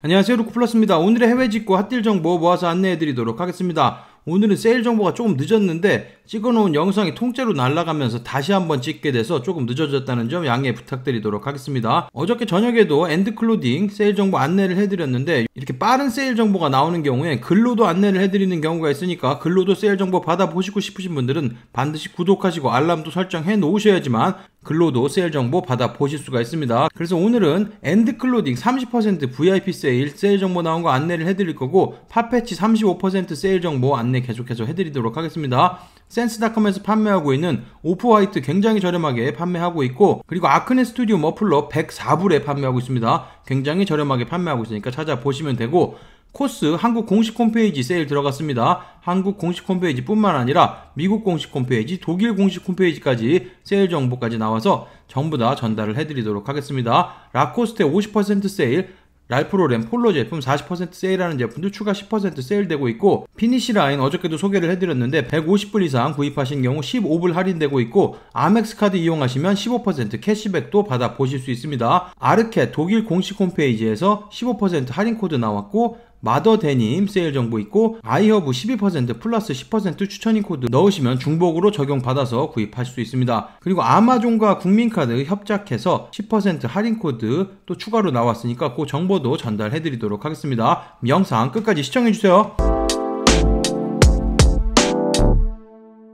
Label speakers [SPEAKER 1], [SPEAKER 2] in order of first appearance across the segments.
[SPEAKER 1] 안녕하세요 루코플러스입니다. 오늘의 해외 직구 핫딜 정보 모아서 안내해드리도록 하겠습니다. 오늘은 세일 정보가 조금 늦었는데 찍어놓은 영상이 통째로 날아가면서 다시 한번 찍게 돼서 조금 늦어졌다는 점 양해 부탁드리도록 하겠습니다. 어저께 저녁에도 엔드클로딩 세일 정보 안내를 해드렸는데 이렇게 빠른 세일 정보가 나오는 경우에 글로도 안내를 해드리는 경우가 있으니까 글로도 세일 정보 받아보시고 싶으신 분들은 반드시 구독하시고 알람도 설정해 놓으셔야지만 글로도 세일 정보 받아 보실 수가 있습니다. 그래서 오늘은 엔드클로딩 30% VIP 세일 세일 정보 나온 거 안내를 해드릴 거고 팝패치 35% 세일 정보 안내 계속해서 해드리도록 하겠습니다. 센스닷컴에서 판매하고 있는 오프화이트 굉장히 저렴하게 판매하고 있고 그리고 아크네 스튜디오 머플러 104불에 판매하고 있습니다. 굉장히 저렴하게 판매하고 있으니까 찾아보시면 되고 코스 한국 공식 홈페이지 세일 들어갔습니다. 한국 공식 홈페이지 뿐만 아니라 미국 공식 홈페이지, 독일 공식 홈페이지까지 세일 정보까지 나와서 전부 다 전달을 해드리도록 하겠습니다. 라코스테 50% 세일, 랄프로 램폴로 제품 40% 세일하는 제품도 추가 10% 세일되고 있고 피니시 라인 어저께도 소개를 해드렸는데 150불 이상 구입하신 경우 15불 할인되고 있고 아멕스 카드 이용하시면 15% 캐시백도 받아 보실 수 있습니다. 아르케 독일 공식 홈페이지에서 15% 할인 코드 나왔고 마더 데님 세일 정보 있고 아이허브 12% 플러스 10% 추천인 코드 넣으시면 중복으로 적용받아서 구입할 수 있습니다. 그리고 아마존과 국민카드 협작해서 10% 할인 코드 또 추가로 나왔으니까 그 정보도 전달해 드리도록 하겠습니다. 영상 끝까지 시청해 주세요.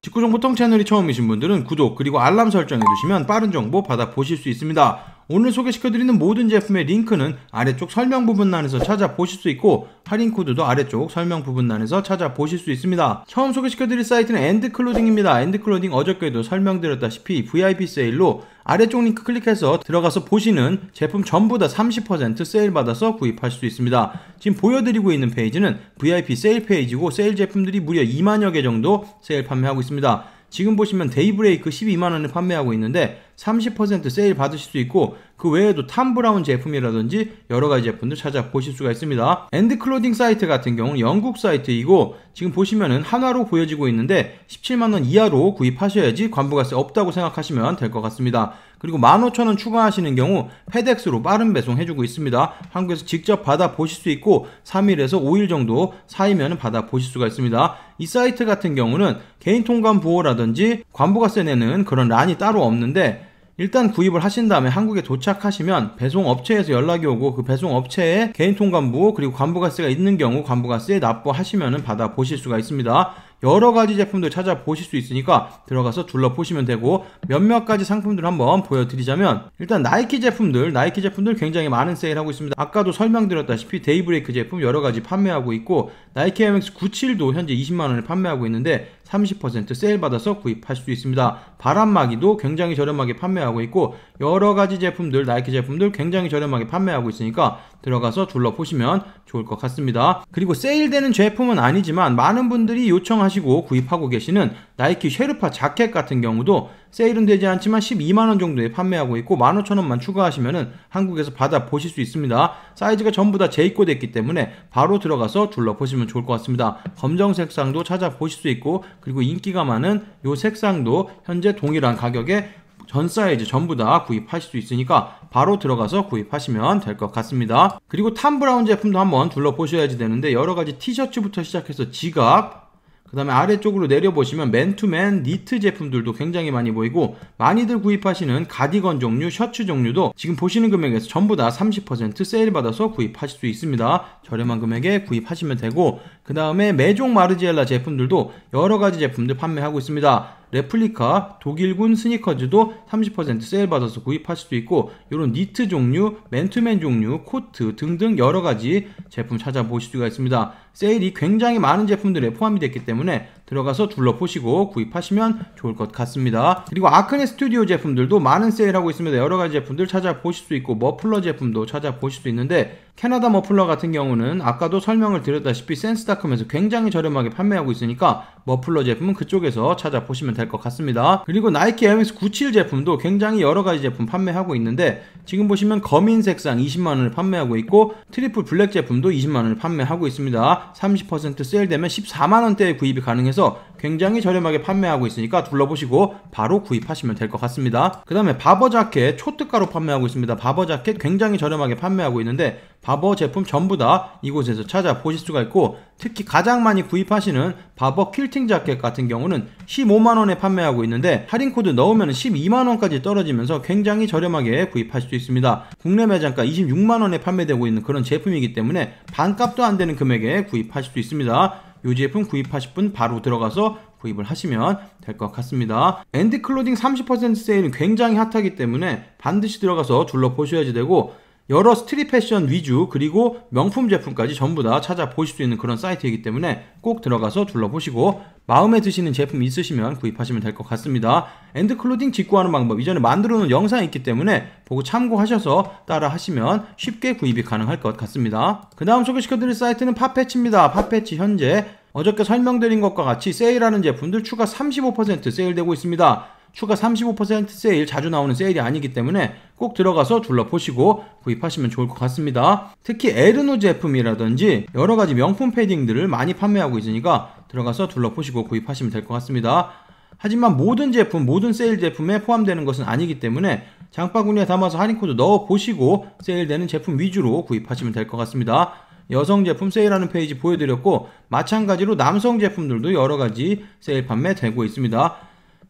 [SPEAKER 1] 직구정보통 채널이 처음이신 분들은 구독 그리고 알람 설정해 두시면 빠른 정보 받아 보실 수 있습니다. 오늘 소개시켜드리는 모든 제품의 링크는 아래쪽 설명 부분란에서 찾아보실 수 있고 할인 코드도 아래쪽 설명 부분란에서 찾아보실 수 있습니다. 처음 소개시켜드릴 사이트는 엔드클로딩입니다. 엔드클로딩 어저께도 설명드렸다시피 VIP 세일로 아래쪽 링크 클릭해서 들어가서 보시는 제품 전부 다 30% 세일 받아서 구입할 수 있습니다. 지금 보여드리고 있는 페이지는 VIP 세일 페이지고 세일 제품들이 무려 2만여 개 정도 세일 판매하고 있습니다. 지금 보시면 데이브레이크 12만원에 판매하고 있는데 30% 세일 받으실 수 있고 그 외에도 탐브라운 제품이라든지 여러가지 제품들 찾아보실 수가 있습니다 엔드클로딩 사이트 같은 경우는 영국 사이트이고 지금 보시면은 한화로 보여지고 있는데 17만원 이하로 구입하셔야지 관부가세 없다고 생각하시면 될 것 같습니다 그리고 15,000원 추가하시는 경우 페덱스로 빠른 배송 해주고 있습니다. 한국에서 직접 받아 보실 수 있고 3일에서 5일 정도 사이면 받아 보실 수가 있습니다. 이 사이트 같은 경우는 개인 통관 부호라든지 관부가세 내는 그런 란이 따로 없는데 일단 구입을 하신 다음에 한국에 도착하시면 배송업체에서 연락이 오고 그 배송업체에 개인통관부 그리고 관부가스가 있는 경우 관부가스에 납부하시면 받아 보실 수가 있습니다. 여러 가지 제품들 찾아보실 수 있으니까 들어가서 둘러보시면 되고 몇몇 가지 상품들 한번 보여드리자면 일단 나이키 제품들 나이키 제품들 굉장히 많은 세일하고 있습니다 아까도 설명드렸다시피 데이브레이크 제품 여러 가지 판매하고 있고 나이키 MX 97도 현재 20만원에 판매하고 있는데 30% 세일 받아서 구입할 수 있습니다 바람막이도 굉장히 저렴하게 판매하고 있고 여러 가지 제품들 나이키 제품들 굉장히 저렴하게 판매하고 있으니까 들어가서 둘러보시면 좋을 것 같습니다 그리고 세일되는 제품은 아니지만 많은 분들이 요청하시 사시고 구입하고 계시는 나이키 쉐르파 자켓 같은 경우도 세일은 되지 않지만 12만원 정도에 판매하고 있고 15,000원만 추가하시면은 한국에서 받아 보실 수 있습니다. 사이즈가 전부 다 재입고 됐기 때문에 바로 들어가서 둘러보시면 좋을 것 같습니다. 검정 색상도 찾아보실 수 있고 그리고 인기가 많은 이 색상도 현재 동일한 가격에 전 사이즈 전부 다 구입하실 수 있으니까 바로 들어가서 구입하시면 될 것 같습니다. 그리고 탐브라운 제품도 한번 둘러보셔야지 되는데 여러가지 티셔츠부터 시작해서 지갑, 그 다음에 아래쪽으로 내려보시면 맨투맨 니트 제품들도 굉장히 많이 보이고 많이들 구입하시는 가디건 종류, 셔츠 종류도 지금 보시는 금액에서 전부 다 30% 세일 받아서 구입하실 수 있습니다. 저렴한 금액에 구입하시면 되고 그 다음에 메종 마르지엘라 제품들도 여러 가지 제품들 판매하고 있습니다. 레플리카 독일군 스니커즈도 30% 세일 받아서 구입할 수도 있고 이런 니트 종류, 맨투맨 종류, 코트 등등 여러 가지 제품 찾아보실 수가 있습니다. 세일이 굉장히 많은 제품들에 포함이 됐기 때문에 들어가서 둘러보시고 구입하시면 좋을 것 같습니다. 그리고 아크네 스튜디오 제품들도 많은 세일하고 있습니다. 여러 가지 제품들 찾아보실 수 있고 머플러 제품도 찾아보실 수 있는데 캐나다 머플러 같은 경우는 아까도 설명을 드렸다시피 센스닷컴에서 굉장히 저렴하게 판매하고 있으니까 머플러 제품은 그쪽에서 찾아보시면 될 것 같습니다. 그리고 나이키 MX 97 제품도 굉장히 여러 가지 제품 판매하고 있는데 지금 보시면 검은 색상 20만원을 판매하고 있고 트리플 블랙 제품도 20만원을 판매하고 있습니다. 30% 세일되면 14만원대에 구입이 가능해서 해서 굉장히 저렴하게 판매하고 있으니까 둘러보시고 바로 구입하시면 될 것 같습니다 그 다음에 바버 자켓 초특가로 판매하고 있습니다 바버 자켓 굉장히 저렴하게 판매하고 있는데 바버 제품 전부 다 이곳에서 찾아보실 수가 있고 특히 가장 많이 구입하시는 바버 퀼팅 자켓 같은 경우는 15만원에 판매하고 있는데 할인코드 넣으면 12만원까지 떨어지면서 굉장히 저렴하게 구입할수 있습니다 국내 매장가 26만원에 판매되고 있는 그런 제품이기 때문에 반값도 안되는 금액에 구입하실 수 있습니다 이 제품 구입하실 분 바로 들어가서 구입을 하시면 될 것 같습니다. 엔드 클로딩 30% 세일은 굉장히 핫하기 때문에 반드시 들어가서 둘러보셔야지 되고 여러 스트릿 패션 위주 그리고 명품 제품까지 전부 다 찾아보실 수 있는 그런 사이트이기 때문에 꼭 들어가서 둘러보시고 마음에 드시는 제품 있으시면 구입하시면 될 것 같습니다. 엔드클로딩 직구하는 방법 이전에 만들어 놓은 영상이 있기 때문에 보고 참고하셔서 따라 하시면 쉽게 구입이 가능할 것 같습니다. 그 다음 소개시켜드릴 사이트는 팝패치입니다. 팝패치 현재 어저께 설명드린 것과 같이 세일하는 제품들 추가 35% 세일되고 있습니다. 추가 35% 세일 자주 나오는 세일이 아니기 때문에 꼭 들어가서 둘러보시고 구입하시면 좋을 것 같습니다. 특히 에르노 제품이라든지 여러 가지 명품 패딩들을 많이 판매하고 있으니까 들어가서 둘러보시고 구입하시면 될 것 같습니다. 하지만 모든 제품, 모든 세일 제품에 포함되는 것은 아니기 때문에 장바구니에 담아서 할인코드 넣어보시고 세일되는 제품 위주로 구입하시면 될 것 같습니다. 여성 제품 세일하는 페이지 보여드렸고 마찬가지로 남성 제품들도 여러가지 세일 판매되고 있습니다.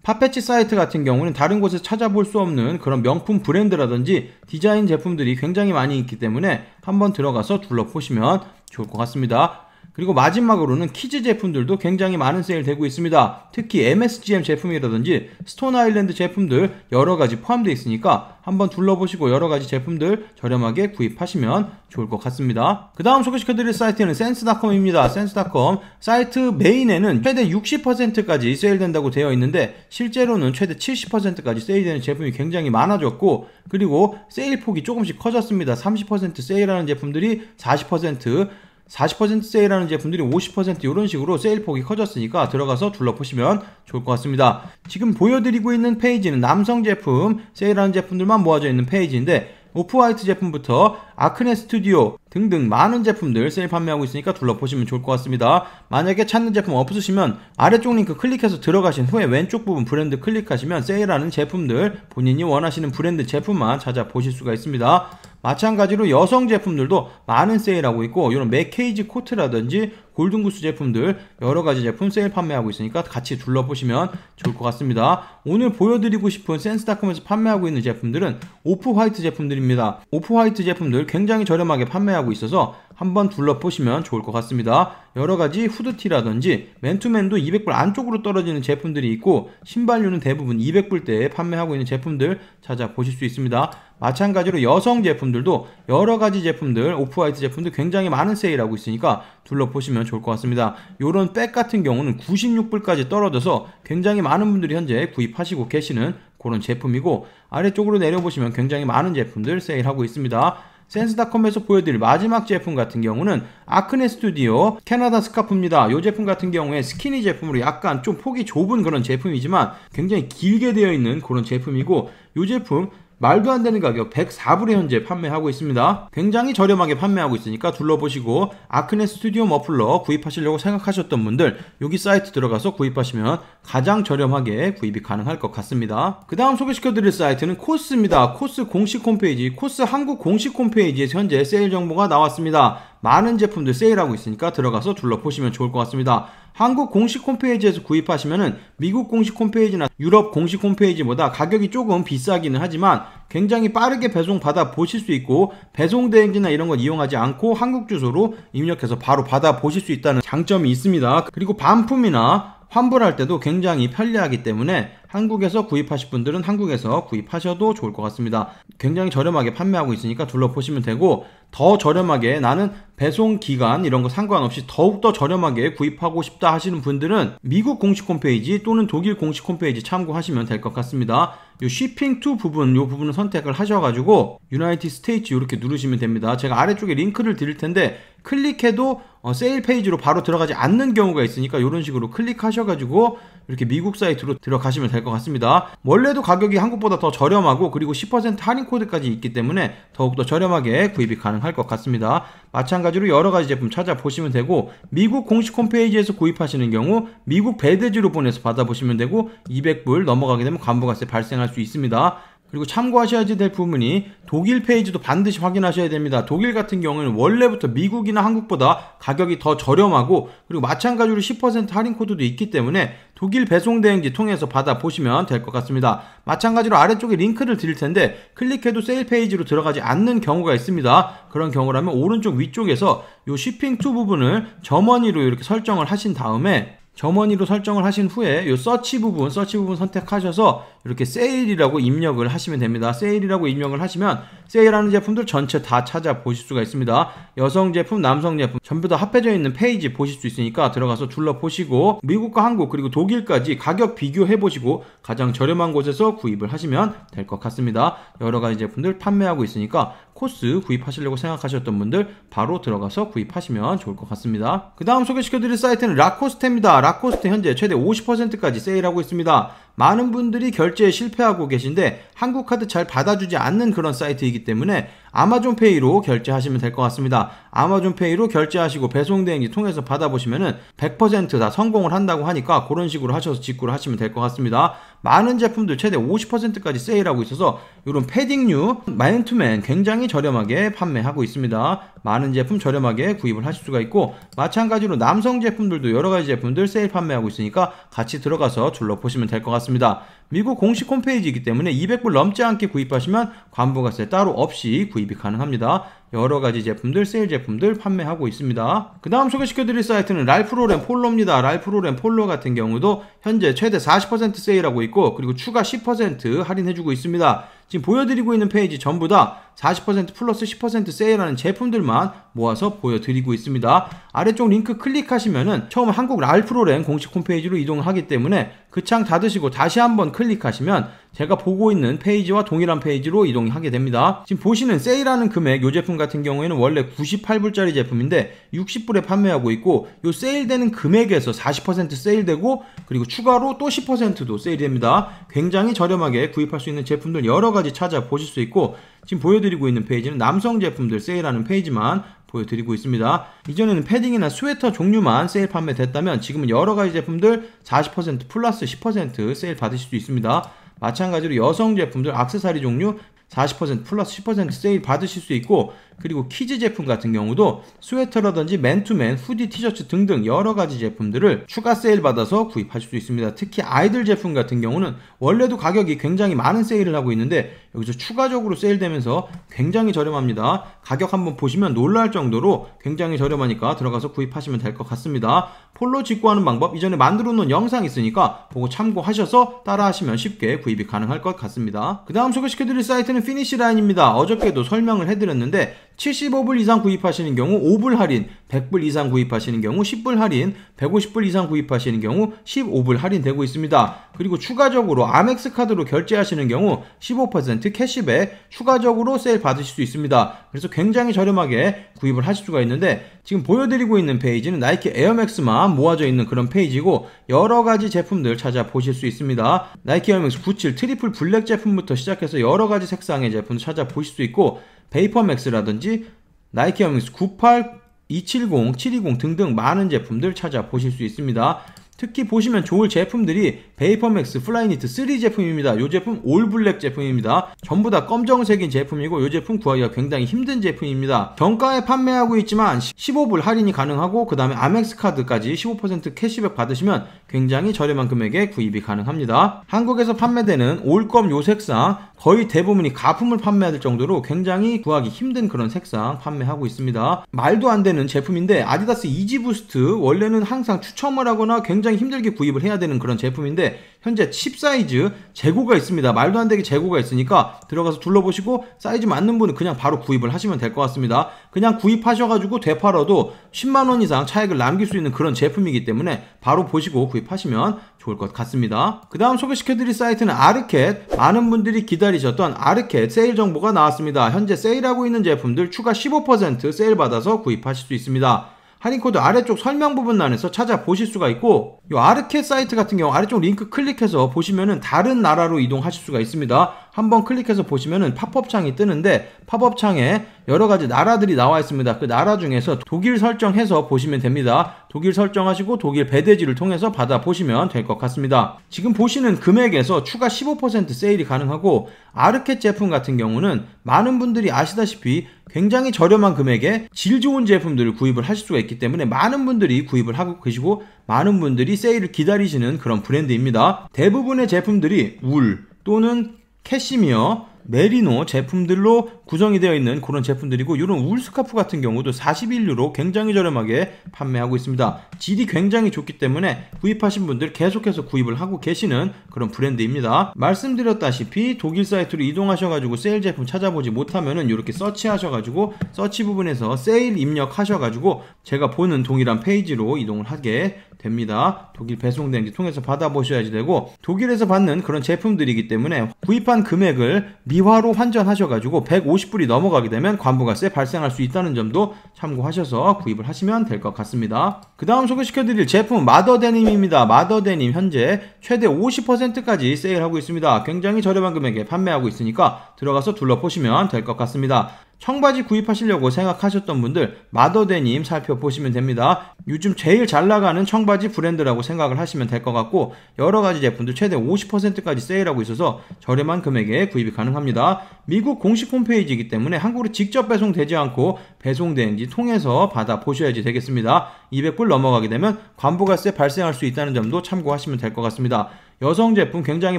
[SPEAKER 1] 파패치 사이트 같은 경우는 다른 곳에서 찾아볼 수 없는 그런 명품 브랜드라든지 디자인 제품들이 굉장히 많이 있기 때문에 한번 들어가서 둘러보시면 좋을 것 같습니다. 그리고 마지막으로는 키즈 제품들도 굉장히 많은 세일 되고 있습니다. 특히 MSGM 제품이라든지 스톤 아일랜드 제품들 여러 가지 포함되어 있으니까 한번 둘러보시고 여러 가지 제품들 저렴하게 구입하시면 좋을 것 같습니다. 그 다음 소개시켜드릴 사이트는 센스닷컴입니다. 센스닷컴 사이트 메인에는 최대 60%까지 세일된다고 되어 있는데 실제로는 최대 70%까지 세일되는 제품이 굉장히 많아졌고 그리고 세일 폭이 조금씩 커졌습니다. 30% 세일하는 제품들이 40% 40% 세일하는 제품들이 50% 이런 식으로 세일 폭이 커졌으니까 들어가서 둘러보시면 좋을 것 같습니다. 지금 보여드리고 있는 페이지는 남성 제품, 세일하는 제품들만 모아져 있는 페이지인데 오프화이트 제품부터 아크네 스튜디오 등등 많은 제품들 세일 판매하고 있으니까 둘러보시면 좋을 것 같습니다. 만약에 찾는 제품 없으시면 아래쪽 링크 클릭해서 들어가신 후에 왼쪽 부분 브랜드 클릭하시면 세일하는 제품들 본인이 원하시는 브랜드 제품만 찾아보실 수가 있습니다. 마찬가지로 여성 제품들도 많은 세일하고 있고 이런 맥케이지 코트라든지 골든구스 제품들 여러가지 제품 세일 판매하고 있으니까 같이 둘러보시면 좋을 것 같습니다 오늘 보여드리고 싶은 센스닷컴에서 판매하고 있는 제품들은 오프화이트 제품들입니다 오프화이트 제품들 제품들을 굉장히 저렴하게 판매하고 있어서 한번 둘러보시면 좋을 것 같습니다. 여러가지 후드티라든지 맨투맨도 200불 안쪽으로 떨어지는 제품들이 있고 신발류는 대부분 200불대에 판매하고 있는 제품들 찾아보실 수 있습니다. 마찬가지로 여성 제품들도 여러가지 제품들 오프화이트 제품들 굉장히 많은 세일하고 있으니까 둘러보시면 좋을 것 같습니다. 요런백 같은 경우는 96불까지 떨어져서 굉장히 많은 분들이 현재 구입하시고 계시는 그런 제품이고 아래쪽으로 내려보시면 굉장히 많은 제품들 세일하고 있습니다. 센스닷컴에서 보여드릴 마지막 제품 같은 경우는 아크네 스튜디오 캐나다 스카프입니다. 이 제품 같은 경우에 스키니 제품으로 약간 좀 폭이 좁은 그런 제품이지만 굉장히 길게 되어 있는 그런 제품이고 이 제품 말도 안 되는 가격 104불에 현재 판매하고 있습니다. 굉장히 저렴하게 판매하고 있으니까 둘러보시고 아크네 스튜디오 머플러 구입하시려고 생각하셨던 분들 여기 사이트 들어가서 구입하시면 가장 저렴하게 구입이 가능할 것 같습니다. 그 다음 소개시켜드릴 사이트는 코스입니다. 코스 공식 홈페이지 코스 한국 공식 홈페이지에서 현재 세일 정보가 나왔습니다. 많은 제품들 세일하고 있으니까 들어가서 둘러보시면 좋을 것 같습니다. 한국 공식 홈페이지에서 구입하시면은 미국 공식 홈페이지나 유럽 공식 홈페이지보다 가격이 조금 비싸기는 하지만 굉장히 빠르게 배송받아 보실 수 있고 배송 대행지나 이런 건 이용하지 않고 한국 주소로 입력해서 바로 받아 보실 수 있다는 장점이 있습니다. 그리고 반품이나 환불할 때도 굉장히 편리하기 때문에 한국에서 구입하실 분들은 한국에서 구입하셔도 좋을 것 같습니다. 굉장히 저렴하게 판매하고 있으니까 둘러보시면 되고 더 저렴하게 나는 배송 기간 이런 거 상관없이 더욱더 저렴하게 구입하고 싶다 하시는 분들은 미국 공식 홈페이지 또는 독일 공식 홈페이지 참고하시면 될 것 같습니다. 이 s h i 부분 이 부분을 선택을 하셔가지고 유나이티 스테이츠 이렇게 누르시면 됩니다. 제가 아래쪽에 링크를 드릴 텐데 클릭해도 어, 세일 페이지로 바로 들어가지 않는 경우가 있으니까 이런 식으로 클릭하셔가지고 이렇게 미국 사이트로 들어가시면 될 것 같습니다. 원래도 가격이 한국보다 더 저렴하고 그리고 10% 할인 코드까지 있기 때문에 더욱더 저렴하게 구입이 가능할 것 같습니다. 마찬가지로 여러 가지 제품 찾아보시면 되고 미국 공식 홈페이지에서 구입하시는 경우 미국 배대지로 보내서 받아보시면 되고 200불 넘어가게 되면 관부가세 발생할 수 있습니다. 그리고 참고하셔야 될 부분이 독일 페이지도 반드시 확인하셔야 됩니다. 독일 같은 경우는 에 원래부터 미국이나 한국보다 가격이 더 저렴하고 그리고 마찬가지로 10% 할인 코드도 있기 때문에 독일 배송 대행지 통해서 받아 보시면 될 것 같습니다. 마찬가지로 아래쪽에 링크를 드릴 텐데 클릭해도 세일 페이지로 들어가지 않는 경우가 있습니다. 그런 경우라면 오른쪽 위쪽에서 이 쇼핑 투 부분을 점원이로 이렇게 설정을 하신 다음에 점원이로 설정을 하신 후에 이 서치 부분, 서치 부분 선택하셔서 이렇게 세일이라고 입력을 하시면 됩니다. 세일이라고 입력을 하시면 세일하는 제품들 전체 다 찾아보실 수가 있습니다. 여성 제품, 남성 제품 전부 다 합해져 있는 페이지 보실 수 있으니까 들어가서 둘러보시고 미국과 한국 그리고 독일까지 가격 비교해보시고 가장 저렴한 곳에서 구입을 하시면 될 것 같습니다. 여러 가지 제품들 판매하고 있으니까 코스 구입하시려고 생각하셨던 분들 바로 들어가서 구입하시면 좋을 것 같습니다. 그 다음 소개시켜드릴 사이트는 라코스테입니다. 라코스테 현재 최대 50%까지 세일하고 있습니다. 많은 분들이 결제에 실패하고 계신데 한국 카드 잘 받아주지 않는 그런 사이트이기 때문에 아마존페이로 결제하시면 될 것 같습니다. 아마존페이로 결제하시고 배송대행지 통해서 받아보시면 100%다 성공을 한다고 하니까 그런 식으로 하셔서 직구를 하시면 될 것 같습니다. 많은 제품들 최대 50%까지 세일하고 있어서 이런 패딩류 마인투맨 굉장히 저렴하게 판매하고 있습니다. 많은 제품 저렴하게 구입을 하실 수가 있고 마찬가지로 남성 제품들도 여러 가지 제품들 세일 판매하고 있으니까 같이 들어가서 둘러보시면 될 것 같습니다. 나왔습니다. 미국 공식 홈페이지이기 때문에 200불 넘지 않게 구입하시면 관부가세 따로 없이 구입이 가능합니다. 여러 가지 제품들, 세일 제품들 판매하고 있습니다. 그 다음 소개시켜드릴 사이트는 랄프로렌 폴로입니다. 랄프로렌 폴로 같은 경우도 현재 최대 40% 세일하고 있고 그리고 추가 10% 할인해주고 있습니다. 지금 보여드리고 있는 페이지 전부 다 40% 플러스 10% 세일하는 제품들만 모아서 보여드리고 있습니다. 아래쪽 링크 클릭하시면은 처음 한국 랄프로렌 공식 홈페이지로 이동하기 때문에 그 창 닫으시고 다시 한번 클릭하시면 제가 보고 있는 페이지와 동일한 페이지로 이동하게 됩니다. 지금 보시는 세일하는 금액 이 제품 같은 경우에는 원래 98불짜리 제품인데 60불에 판매하고 있고 이 세일되는 금액에서 40% 세일되고 그리고 추가로 또 10%도 세일됩니다. 굉장히 저렴하게 구입할 수 있는 제품들 여러 가지 페이까지 찾아보실 수 있고 지금 보여드리고 있는 페이지는 남성 제품들 세일하는 페이지만 보여드리고 있습니다. 이전에는 패딩이나 스웨터 종류만 세일 판매됐다면 지금은 여러가지 제품들 40% 플러스 10% 세일 받으실 수 있습니다. 마찬가지로 여성 제품들 악세사리 종류 40% 플러스 10% 세일 받으실 수 있고 그리고 키즈 제품 같은 경우도 스웨터라든지 맨투맨, 후디 티셔츠 등등 여러 가지 제품들을 추가 세일 받아서 구입하실 수 있습니다. 특히 아이들 제품 같은 경우는 원래도 가격이 굉장히 많은 세일을 하고 있는데 여기서 추가적으로 세일되면서 굉장히 저렴합니다. 가격 한번 보시면 놀랄 정도로 굉장히 저렴하니까 들어가서 구입하시면 될 것 같습니다. 폴로 직구하는 방법 이전에 만들어 놓은 영상 있으니까 보고 참고하셔서 따라하시면 쉽게 구입이 가능할 것 같습니다. 그 다음 소개시켜드릴 사이트는 피니시 라인입니다. 어저께도 설명을 해드렸는데 75불 이상 구입하시는 경우 5불 할인, 100불 이상 구입하시는 경우 10불 할인, 150불 이상 구입하시는 경우 15불 할인되고 있습니다. 그리고 추가적으로 아멕스 카드로 결제하시는 경우 15% 캐시백 추가적으로 세일 받으실 수 있습니다. 그래서 굉장히 저렴하게 구입을 하실 수가 있는데 지금 보여드리고 있는 페이지는 나이키 에어맥스만 모아져 있는 그런 페이지고 여러 가지 제품들 찾아보실 수 있습니다. 나이키 에어맥스 97 트리플 블랙 제품부터 시작해서 여러 가지 색상의 제품 찾아보실 수 있고 베이퍼맥스라든지 나이키 어밍스 98, 270, 720 등등 많은 제품들 찾아보실 수 있습니다. 특히 보시면 좋을 제품들이 베이퍼맥스 플라이니트 3 제품입니다. 이 제품 올블랙 제품입니다. 전부 다 검정색인 제품이고 이 제품 구하기가 굉장히 힘든 제품입니다. 정가에 판매하고 있지만 15불 할인이 가능하고 그 다음에 아멕스 카드까지 15% 캐시백 받으시면 굉장히 저렴한 금액에 구입이 가능합니다. 한국에서 판매되는 올검 요색상 거의 대부분이 가품을 판매할 정도로 굉장히 구하기 힘든 그런 색상 판매하고 있습니다. 말도 안 되는 제품인데 아디다스 이지부스트 원래는 항상 추첨을 하거나 굉장히 힘들게 구입을 해야 되는 그런 제품인데 현재 칩 사이즈 재고가 있습니다. 말도 안 되게 재고가 있으니까 들어가서 둘러보시고 사이즈 맞는 분은 그냥 바로 구입을 하시면 될 것 같습니다. 그냥 구입하셔가지고 되팔아도 10만원 이상 차액을 남길 수 있는 그런 제품이기 때문에 바로 보시고 구입하시면 좋을 것 같습니다. 그 다음 소개시켜드릴 사이트는 아르켓. 많은 분들이 기다리셨던 아르켓 세일 정보가 나왔습니다. 현재 세일하고 있는 제품들 추가 15% 세일 받아서 구입하실 수 있습니다. 할인코드 아래쪽 설명 부분란에서 찾아보실 수가 있고 이아르케 사이트 같은 경우 아래쪽 링크 클릭해서 보시면은 다른 나라로 이동하실 수가 있습니다. 한번 클릭해서 보시면은 팝업 창이 뜨는데 팝업 창에 여러 가지 나라들이 나와 있습니다. 그 나라 중에서 독일 설정해서 보시면 됩니다. 독일 설정하시고 독일 배대지를 통해서 받아 보시면 될 것 같습니다. 지금 보시는 금액에서 추가 15% 세일이 가능하고 아르켓 제품 같은 경우는 많은 분들이 아시다시피 굉장히 저렴한 금액에 질 좋은 제품들을 구입을 하실 수가 있기 때문에 많은 분들이 구입을 하고 계시고 많은 분들이 세일을 기다리시는 그런 브랜드입니다. 대부분의 제품들이 울 또는 캐시미어, 메리노 제품들로 구성이 되어 있는 그런 제품들이고 이런 울 스카프 같은 경우도 41유로 굉장히 저렴하게 판매하고 있습니다. 질이 굉장히 좋기 때문에 구입하신 분들 계속해서 구입을 하고 계시는 그런 브랜드입니다. 말씀드렸다시피 독일 사이트로 이동하셔가지고 세일 제품 찾아보지 못하면은 이렇게 서치하셔가지고 서치 부분에서 세일 입력하셔가지고 제가 보는 동일한 페이지로 이동을 하게 됩니다. 독일 배송된지 통해서 받아보셔야지 되고 독일에서 받는 그런 제품들이기 때문에 구입한 금액을 미화로 환전하셔가지고 150 50불이 넘어가게 되면 관부가세 발생할 수 있다는 점도 참고하셔서 구입을 하시면 될 것 같습니다. 그 다음 소개시켜드릴 제품은 마더데님입니다. 마더데님 현재 최대 50%까지 세일하고 있습니다. 굉장히 저렴한 금액에 판매하고 있으니까 들어가서 둘러보시면 될 것 같습니다. 청바지 구입하시려고 생각하셨던 분들 마더데님 살펴보시면 됩니다. 요즘 제일 잘 나가는 청바지 브랜드라고 생각을 하시면 될 것 같고 여러 가지 제품들 최대 50%까지 세일하고 있어서 저렴한 금액에 구입이 가능합니다. 미국 공식 홈페이지이기 때문에 한국으로 직접 배송되지 않고 배송대행지 통해서 받아 보셔야지 되겠습니다. 200불 넘어가게 되면 관부가세 발생할 수 있다는 점도 참고하시면 될 것 같습니다. 여성 제품 굉장히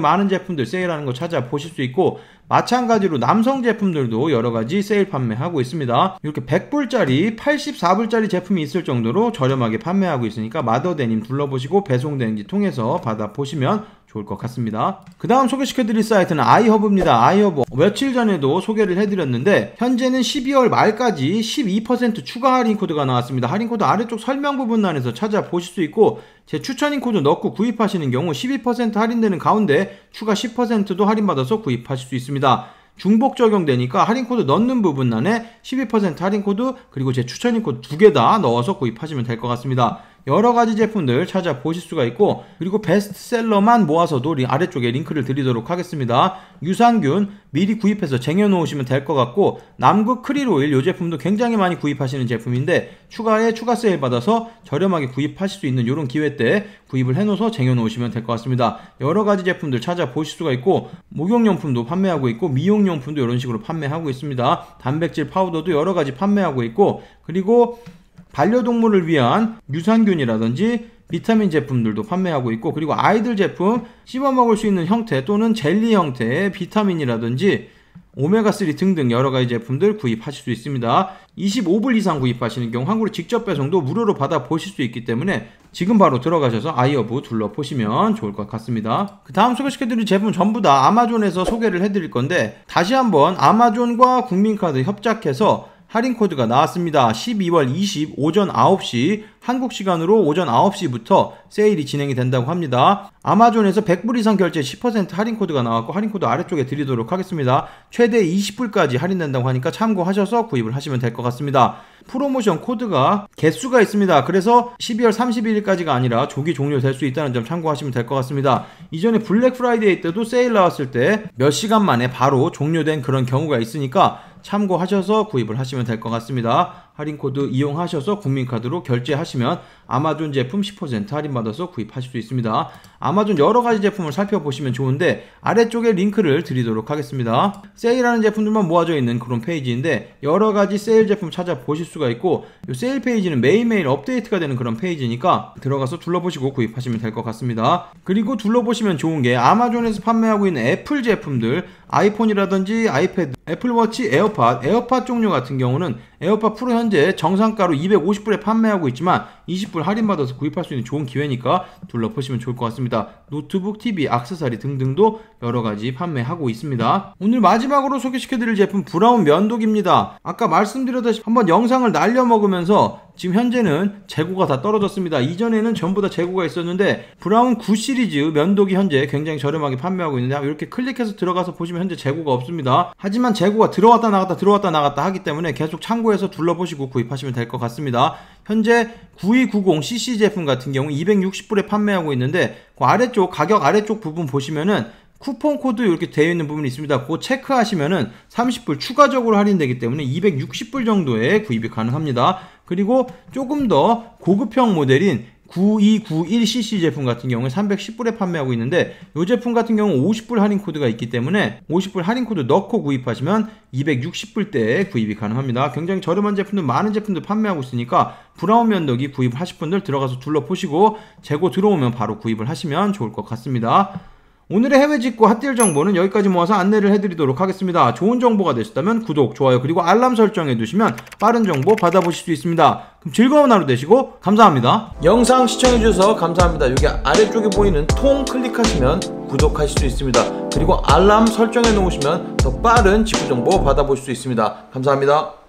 [SPEAKER 1] 많은 제품들 세일하는 거 찾아보실 수 있고 마찬가지로 남성 제품들도 여러 가지 세일 판매하고 있습니다. 이렇게 100불짜리, 84불짜리 제품이 있을 정도로 저렴하게 판매하고 있으니까 마더데님 둘러보시고 배송되는지 통해서 받아보시면 좋을 것 같습니다. 그 다음 소개시켜드릴 사이트는 아이허브입니다. 아이허브 며칠 전에도 소개를 해드렸는데 현재는 12월 말까지 12% 추가 할인 코드가 나왔습니다. 할인 코드 아래쪽 설명 부분란에서 찾아보실 수 있고 제 추천인 코드 넣고 구입하시는 경우 12% 할인되는 가운데 추가 10%도 할인받아서 구입하실 수 있습니다. 중복 적용되니까 할인코드 넣는 부분란에 12% 할인코드 그리고 제 추천인코드 두 개 다 넣어서 구입하시면 될 것 같습니다. 여러 가지 제품들 찾아보실 수가 있고 그리고 베스트셀러만 모아서도 아래쪽에 링크를 드리도록 하겠습니다. 유산균 미리 구입해서 쟁여놓으시면 될 것 같고 남극 크릴 오일 이 제품도 굉장히 많이 구입하시는 제품인데 추가에 추가 세일 받아서 저렴하게 구입하실 수 있는 이런 기회 때 구입을 해놓아서 쟁여놓으시면 될 것 같습니다. 여러 가지 제품들 찾아보실 수가 있고 목욕용품도 판매하고 있고 미용용품도 이런 식으로 판매하고 있습니다. 단백질 파우더도 여러 가지 판매하고 있고 그리고 반려동물을 위한 유산균이라든지 비타민 제품들도 판매하고 있고 그리고 아이들 제품 씹어 먹을 수 있는 형태 또는 젤리 형태의 비타민이라든지 오메가3 등등 여러가지 제품들 구입하실 수 있습니다 25불 이상 구입하시는 경우 한국으로 직접 배송도 무료로 받아 보실 수 있기 때문에 지금 바로 들어가셔서 아이어브 둘러보시면 좋을 것 같습니다 그 다음 소개시켜드릴 제품 전부 다 아마존에서 소개를 해드릴 건데 다시 한번 아마존과 국민카드 협작해서 할인 코드가 나왔습니다. 12월 20 오전 9시 한국 시간으로 오전 9시부터 세일이 진행이 된다고 합니다. 아마존에서 100불 이상 결제 10% 할인 코드가 나왔고 할인 코드 아래쪽에 드리도록 하겠습니다. 최대 20불까지 할인된다고 하니까 참고하셔서 구입을 하시면 될 것 같습니다. 프로모션 코드가 개수가 있습니다. 그래서 12월 31일까지가 아니라 조기 종료될 수 있다는 점 참고하시면 될 것 같습니다. 이전에 블랙 프라이데이 때도 세일 나왔을 때 몇 시간 만에 바로 종료된 그런 경우가 있으니까 참고하셔서 구입을 하시면 될 것 같습니다. 할인 코드 이용하셔서 국민카드로 결제하시면 아마존 제품 10% 할인받아서 구입하실 수 있습니다. 아마존 여러가지 제품을 살펴보시면 좋은데 아래쪽에 링크를 드리도록 하겠습니다. 세일하는 제품들만 모아져 있는 그런 페이지인데 여러가지 세일 제품 찾아보실 수가 있고 이 세일 페이지는 매일매일 업데이트가 되는 그런 페이지니까 들어가서 둘러보시고 구입하시면 될 것 같습니다. 그리고 둘러보시면 좋은 게 아마존에서 판매하고 있는 애플 제품들 아이폰이라든지 아이패드 애플워치 에어팟, 에어팟 종류 같은 경우는 에어팟 프로 현재 정상가로 250불에 판매하고 있지만 20% 할인받아서 구입할 수 있는 좋은 기회니까 둘러보시면 좋을 것 같습니다. 노트북, TV, 악세사리 등등도 여러가지 판매하고 있습니다. 오늘 마지막으로 소개시켜드릴 제품 브라운 면도기입니다. 아까 말씀드렸다시피 한번 영상을 날려먹으면서 지금 현재는 재고가 다 떨어졌습니다. 이전에는 전부 다 재고가 있었는데 브라운 9 시리즈 면도기 현재 굉장히 저렴하게 판매하고 있는데 이렇게 클릭해서 들어가서 보시면 현재 재고가 없습니다. 하지만 재고가 들어왔다 나갔다 들어왔다 나갔다 하기 때문에 계속 참고해서 둘러보시고 구입하시면 될 것 같습니다. 현재 9290cc 제품 같은 경우 260불에 판매하고 있는데 그 아래쪽 가격 아래쪽 부분 보시면은 쿠폰 코드 이렇게 되어 있는 부분이 있습니다. 그거 체크하시면은 30불 추가적으로 할인되기 때문에 260불 정도에 구입이 가능합니다. 그리고 조금 더 고급형 모델인 9291cc 제품 같은 경우는 310불에 판매하고 있는데 이 제품 같은 경우 50불 할인 코드가 있기 때문에 50불 할인 코드 넣고 구입하시면 260불대에 구입이 가능합니다. 굉장히 저렴한 제품들 많은 제품들 판매하고 있으니까 브라운 면도기 구입하실 분들 들어가서 둘러보시고 재고 들어오면 바로 구입을 하시면 좋을 것 같습니다. 오늘의 해외 직구 핫딜 정보는 여기까지 모아서 안내를 해드리도록 하겠습니다. 좋은 정보가 되셨다면 구독, 좋아요, 그리고 알람 설정해 두시면 빠른 정보 받아보실 수 있습니다. 그럼 즐거운 하루 되시고 감사합니다. 영상 시청해주셔서 감사합니다. 여기 아래쪽에 보이는 통 클릭하시면 구독하실 수 있습니다. 그리고 알람 설정해 놓으시면 더 빠른 직구 정보 받아볼 수 있습니다. 감사합니다.